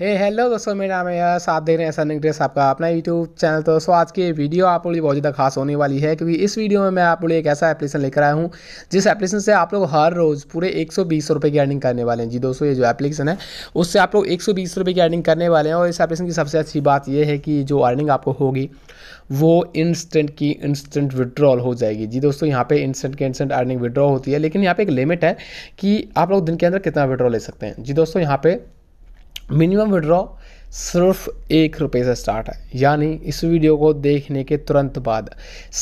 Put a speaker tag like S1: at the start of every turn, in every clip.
S1: हे hey, hello दोस्तों मेरा नाम है आप देख रहे हैं सनिक ड्रेस आपका अपना यूट्यूब चैनल तो दोस्तों आज की वीडियो आप लोग बहुत ज़्यादा खास होने वाली है क्योंकि इस वीडियो में मैं आप लोग एक ऐसा एप्लीकेशन लेकर आया हूँ जिस एप्लीकेशन से आप लोग हर रोज़ पूरे एक सौ की अर्निंग करने वाले हैं जी दोस्तों ये जो एप्लीकेशन है उससे आप लोग एक सौ की अर्निंग करने वाले हैं और इस एप्लीकेशन की सबसे अच्छी बात यह है कि जो अर्निंग आपको होगी वो इंस्टेंट की इंस्टेंट विड्रॉल हो जाएगी जी दोस्तों यहाँ पे इंस्टेंट की इंस्टेंट अर्निंग विड्रॉ होती है लेकिन यहाँ पे एक लिमिट है कि आप लोग दिन के अंदर कितना विड्रॉ ले सकते हैं जी दोस्तों यहाँ पे मिनिमम विड्रॉ सिर्फ एक रुपये से स्टार्ट है यानी इस वीडियो को देखने के तुरंत बाद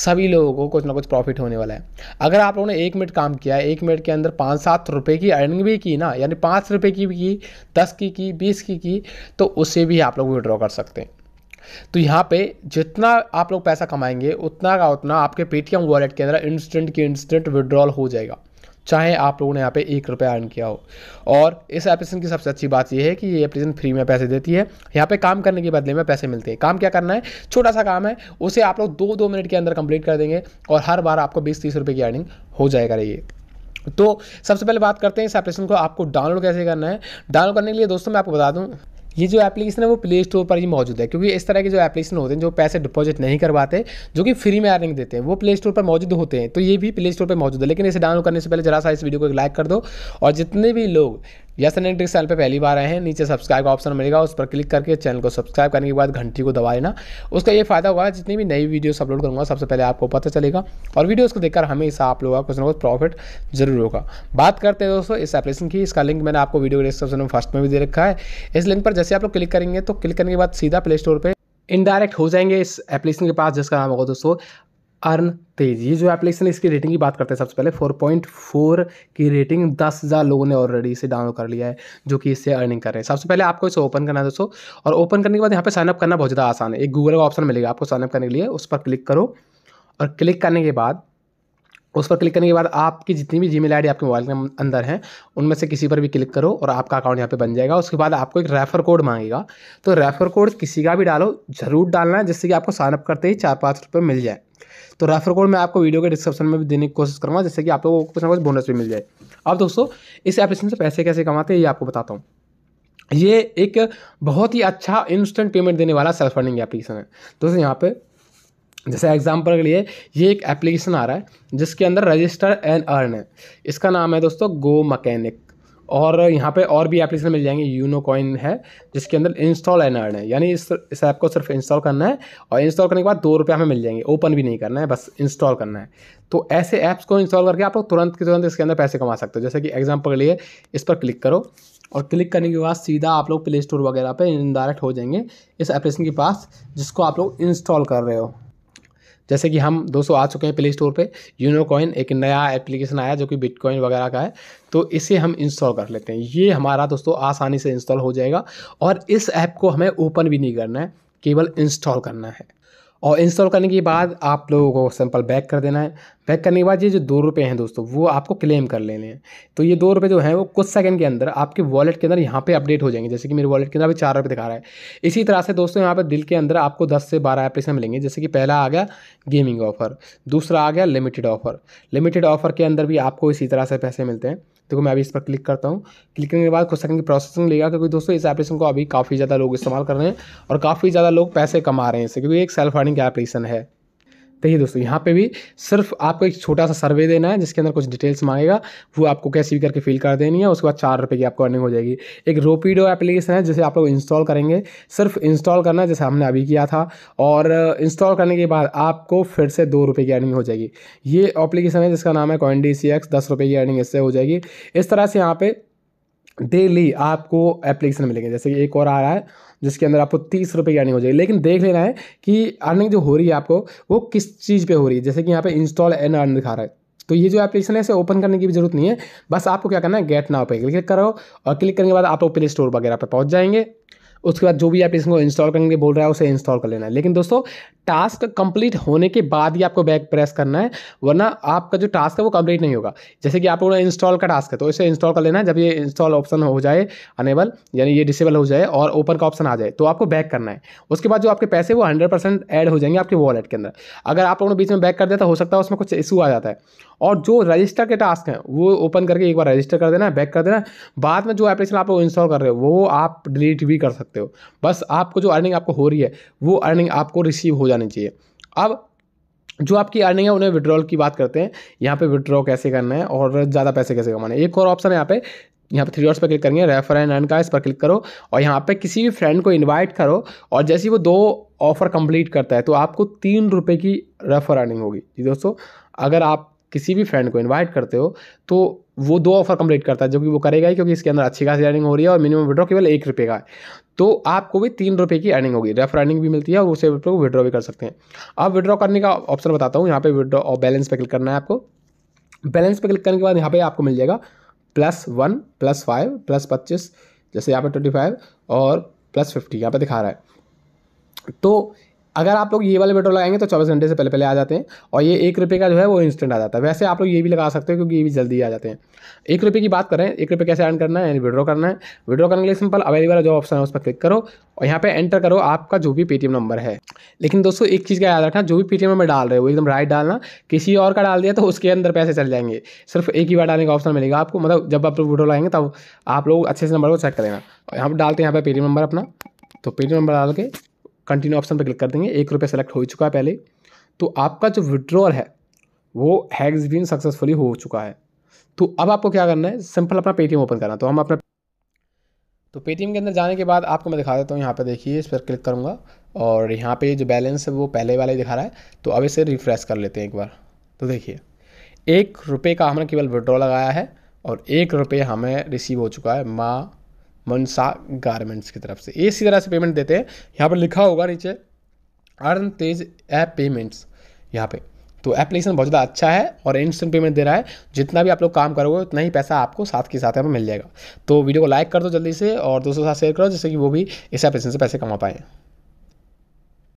S1: सभी लोगों को कुछ ना कुछ प्रॉफिट होने वाला है अगर आप लोगों ने एक मिनट काम किया है एक मिनट के अंदर पाँच सात रुपये की अर्निंग भी की ना यानी पाँच रुपये की भी की दस की की बीस की की तो उसे भी आप लोग विड्रॉ कर सकते हैं तो यहाँ पे जितना आप लोग पैसा कमाएंगे उतना का उतना आपके पेटीएम वॉलेट के अंदर इंस्टेंट की इंस्टेंट विड्रॉल हो जाएगा चाहे आप लोगों ने यहाँ पे एक रुपया अर्न किया हो और इस एप्लीकेशन की सबसे अच्छी बात यह है कि ये एप्लीकेशन फ्री में पैसे देती है यहाँ पे काम करने के बदले में पैसे मिलते हैं काम क्या करना है छोटा सा काम है उसे आप लोग दो दो मिनट के अंदर कंप्लीट कर देंगे और हर बार आपको बीस तीस रुपये की अर्निंग हो जाएगा रही तो सबसे पहले बात करते हैं इस एप्लीकेशन को आपको डाउनलोड कैसे करना है डाउनलोड करने के लिए दोस्तों मैं आपको बता दूँ ये जो एप्लीकेशन है वो प्ले स्टोर पर ही मौजूद है क्योंकि इस तरह के जो एप्लीकेशन होते हैं जो पैसे डिपॉजिट नहीं करवाते जो कि फ्री में अर्निंग देते हैं वो प्ले स्टोर पर मौजूद होते हैं तो ये भी प्ले स्टोर पर मौजूद है लेकिन इसे डाउनलोड करने से पहले जरा सा इस वीडियो को एक लाइक कर दो और जितने भी लोग यस एंड ट्रिक्स चैनल पे पहली बार आए हैं नीचे सब्सक्राइब का ऑप्शन मिलेगा उस पर क्लिक करके चैनल को सब्सक्राइब करने के बाद घंटी को दबा लेना उसका ये फायदा होगा जितनी भी नई वीडियोस अपलोड करूँगा सबसे पहले आपको पता चलेगा और वीडियोस को देखकर हमेशा आप लोगों का कुछ ना कुछ प्रॉफिट जरूर होगा बात करते हैं दोस्तों इस एप्लीकेशन की इसका लिंक मैंने आपको वीडियो डिस्क्रिप्शन में फर्स्ट में भी दे रखा है इस लिंक पर जैसे आप लोग क्लिक करेंगे तो क्लिक करने के बाद सीधा प्ले स्टोर पर इनडायरेक्ट हो जाएंगे इस एप्लीकेशन के पास जिसका नाम होगा दोस्तों अर्न तेज ये जो एप्लीकेशन इसकी रेटिंग की बात करते हैं सबसे पहले 4.4 की रेटिंग दस हज़ार लोगों ने ऑलरेडी इसे डाउनलोड कर लिया है जो कि इससे अर्निंग कर रहे हैं सबसे पहले आपको इसे ओपन करना है दोस्तों और ओपन करने के बाद यहाँ पे साइनअप करना बहुत ज़्यादा आसान है एक गूगल का ऑप्शन मिलेगा आपको साइनअप करने के लिए उस पर क्लिक करो और क्लिक करने के बाद उस पर क्लिक करने के बाद आपकी जितनी भी जी मेल आपके मोबाइल के अंदर हैं उनमें से किसी पर भी क्लिक करो और आपका अकाउंट यहाँ पे बन जाएगा उसके बाद आपको एक रेफर कोड मांगेगा तो रेफर कोड किसी का भी डालो ज़रूर डालना है जिससे कि आपको साइनअप करते ही चार पाँच रुपये मिल जाए तो रेफर कोड मैं आपको वीडियो के डिस्क्रिप्शन में भी देने की कोशिश करूँगा जिससे कि आप लोगों को कुछ ना कुछ बोनस भी मिल जाए अब दोस्तों इस एप्लीकेशन से पैसे कैसे कमाते हैं ये आपको बताता हूँ ये एक बहुत ही अच्छा इंस्टेंट पेमेंट देने वाला सेल्फ फंडिंग एप्लीकेशन है दोस्तों यहाँ पे जैसे एग्जाम्पल के लिए ये एक एप्लीकेशन आ रहा है जिसके अंदर रजिस्टर एंड अर्न है इसका नाम है दोस्तों गो मकैनिक और यहाँ पे और भी एप्लीकेशन मिल जाएंगे यूनो कॉइन है जिसके अंदर इंस्टॉल एंड अर्न है यानी इस ऐप को सिर्फ इंस्टॉल करना है और इंस्टॉल करने के बाद दो रुपये हमें मिल जाएंगे ओपन भी नहीं करना है बस इंस्टॉल करना है तो ऐसे ऐप्स को इंस्टॉल करके आप लोग तुरंत के तुरंत इसके अंदर पैसे कमा सकते हो जैसे कि एग्जाम्पल के लिए इस पर क्लिक करो और क्लिक करने के बाद सीधा आप लोग प्ले स्टोर वगैरह पर डायरेक्ट हो जाएंगे इस एप्लीकेशन के पास जिसको आप लोग इंस्टॉल कर रहे हो जैसे कि हम दोस्तों आ चुके हैं प्ले स्टोर पर यूनोकॉइन एक नया एप्लीकेशन आया जो कि बिटकॉइन वगैरह का है तो इसे हम इंस्टॉल कर लेते हैं ये हमारा दोस्तों आसानी से इंस्टॉल हो जाएगा और इस ऐप को हमें ओपन भी नहीं करना है केवल इंस्टॉल करना है और इंस्टॉल करने के बाद आप लोगों को सैंपल बैक कर देना है बैक करने के बाद ये जो दो रुपये हैं दोस्तों वो आपको क्लेम कर लेने हैं तो ये दो रुपये जो हैं वो कुछ सेकंड के अंदर आपके वॉलेट के अंदर यहाँ पे अपडेट हो जाएंगे जैसे कि मेरे वॉलेट के अंदर अभी चार रुपये दिखा रहा है इसी तरह से दोस्तों यहाँ पर दिल के अंदर आपको दस से बारह एप्लीकेशन मिलेंगे जैसे कि पहला आ गया गेमिंग ऑफर दूसरा आ गया लिमिटेड ऑफर लिमिटेड ऑफर के अंदर भी आपको इसी तरह से पैसे मिलते हैं देखो मैं अभी इस पर क्लिक करता हूँ क्लिक करने के बाद कुछ सेकंड की प्रोसेसिंग लेगा क्योंकि दोस्तों इस एप्लीकेशन को अभी काफ़ी ज़्यादा लोग इस्तेमाल कर रहे हैं और काफ़ी ज़्यादा लोग पैसे कमा रहे हैं इससे क्योंकि एक सेल्फ अर्निंग एप्लीकेशन है देखिए दोस्तों यहाँ पे भी सिर्फ आपको एक छोटा सा सर्वे देना है जिसके अंदर कुछ डिटेल्स मांगेगा वो आपको कैसे भी करके फिल कर देनी है उसके बाद चार रुपये की आपको अर्निंग हो जाएगी एक रोपीडो एप्लीकेशन है जिसे आप लोग इंस्टॉल करेंगे सिर्फ इंस्टॉल करना है जैसे हमने अभी किया था और इंस्टॉल करने के बाद आपको फिर से दो रुपये की अर्निंग हो जाएगी ये एप्लीकेशन है जिसका नाम है कॉइन डी सी एक्स दस रुपये की अर्निंग इससे हो जाएगी इस तरह से यहाँ पर डेली आपको एप्लीकेशन मिलेंगे जैसे कि एक और आ रहा है जिसके अंदर आपको तीस रुपये की अर्निंग हो जाएगी लेकिन देख लेना है कि अर्निंग जो हो रही है आपको वो किस चीज़ पे हो रही है जैसे कि यहाँ पे इंस्टॉल एन अर्न दिखा रहा है तो ये जो एप्लीकेशन है इसे ओपन करने की भी जरूरत नहीं है बस आपको क्या करना है गेट नाव पर क्लिक करो और क्लिक करने के बाद आप लोग प्ले स्टोर वगैरह पर पहुँच जाएंगे उसके बाद जो भी आप इसको इंस्टॉल करने के बोल रहा है उसे इंस्टॉल कर लेना है लेकिन दोस्तों टास्क कंप्लीट होने के बाद ही आपको बैक प्रेस करना है वरना आपका जो टास्क है वो कंप्लीट नहीं होगा जैसे कि आप लोगों ने इंस्टॉल का टास्क है तो इसे इंस्टॉल कर लेना है जब ये इंस्टॉल ऑप्शन हो जाए अनेबल यानी ये डिसेबल हो जाए और ओपन का ऑप्शन आ जाए तो आपको बैक करना है उसके बाद जो आपके पैसे वो हंड्रेड परसेंट ऐड हो जाएंगे आपके वॉलेट के अंदर अगर आप लोगों ने बीच में बैक कर दिया तो हो सकता है उसमें कुछ इशू आ जाता है और जो रजिस्टर के टास्क हैं वो ओपन करके एक बार रजिस्टर कर देना है बैक कर देना बाद में जो एप्लीकेशन आप लोग इंस्टॉल कर रहे हो वो आप डिलीट भी कर सकते सकते हो बस आपको जो अर्निंग आपको हो रही है वो अर्निंग आपको रिसीव हो जानी चाहिए अब जो आपकी अर्निंग है उन्हें विड्रॉल की बात करते हैं यहाँ पे विड्रॉ कैसे करना है और ज़्यादा पैसे कैसे है एक और ऑप्शन है यहाँ पे यहाँ पे थ्री डॉट्स पर क्लिक करेंगे रेफर एंड अर्न का इस पर क्लिक करो और यहाँ पे किसी भी फ्रेंड को इनवाइट करो और जैसे वो दो ऑफर कंप्लीट करता है तो आपको तीन रुपये की रेफर अर्निंग होगी जी दोस्तों अगर आप किसी भी फ्रेंड को इन्वाइट करते हो तो वो दो ऑफर कंप्लीट करता है जो कि वो करेगा ही क्योंकि इसके अंदर अच्छी खासी अर्निंग हो रही है और मिनिमम विड्रॉ केवल एक रुपये का है तो आपको भी तीन रुपये की अर्निंग होगी रेफर अर्निंग भी मिलती है और उसे आपको विड्रॉ भी कर सकते हैं अब विड्रॉ करने का ऑप्शन बताता हूँ यहाँ पे विड्रॉ और बैलेंस पे क्लिक करना है आपको बैलेंस पे क्लिक करने के बाद यहाँ पे आपको मिल जाएगा plus one plus five plus पच्चीस जैसे यहाँ पे ट्वेंटी फाइव और प्लस फिफ्टी यहाँ पर दिखा रहा है तो अगर आप लोग ये वाले पेट्रोल लगाएंगे तो चौबीस घंटे से पहले पहले आ जाते हैं और ये एक रुपये का जो है वो इंस्टेंट आ जाता है वैसे आप लोग ये भी लगा सकते हो क्योंकि ये भी जल्दी आ जाते हैं एक रुपये की बात करें एक रुपये कैसे अर्न करना है यानी विड्रॉ करना है विड्रॉ करने के लिए सिंपल अवेलेबल जो ऑप्शन है उस पर क्लिक करो और यहाँ पर एंटर करो आपका जो भी पेटीएम नंबर है लेकिन दोस्तों एक चीज़ का याद रखना जो भी पेटीएम नंबर डाल रहे हो एकदम राइट डालना किसी और का डाल दिया तो उसके अंदर पैसे चल जाएंगे सिर्फ एक ही बार डालने का ऑप्शन मिलेगा आपको मतलब जब आप लोग विड्रो लाएंगे तब आप लोग अच्छे से नंबर को चेक करेंगे और यहाँ पर डालते हैं यहाँ पर पेटीएम नंबर अपना तो पेटीएम नंबर डाल के कंटिन्यू ऑप्शन पर क्लिक कर देंगे एक रुपये सेलेक्ट हो चुका है पहले तो आपका जो विड्रॉल है वो हैग्स बीन सक्सेसफुली हो चुका है तो अब आपको क्या करना है सिंपल अपना पेटीएम ओपन करना तो हम अपना तो पेटीएम के अंदर जाने के बाद आपको मैं दिखा देता हूँ यहाँ पे देखिए इस पर क्लिक करूँगा और यहाँ पे जो बैलेंस है वो पहले वाला ही दिखा रहा है तो अब इसे रिफ्रेश कर लेते हैं एक बार तो देखिए एक रुपये का हमने केवल विड्रॉ लगाया है और एक रुपये हमें रिसीव हो चुका है माँ मनसा गारमेंट्स की तरफ से इसी तरह से पेमेंट देते हैं यहाँ पर लिखा होगा नीचे अर्न तेज ऐप पेमेंट्स यहाँ पे तो एप्लीकेशन बहुत ज़्यादा अच्छा है और इंस्टेंट पेमेंट दे रहा है जितना भी आप लोग काम करोगे उतना ही पैसा आपको साथ के साथ मिल जाएगा तो वीडियो को लाइक कर दो जल्दी से और दोस्तों के साथ शेयर करो जिससे कि वो भी इस एप्लीकेशन से पैसे कमा पाएँ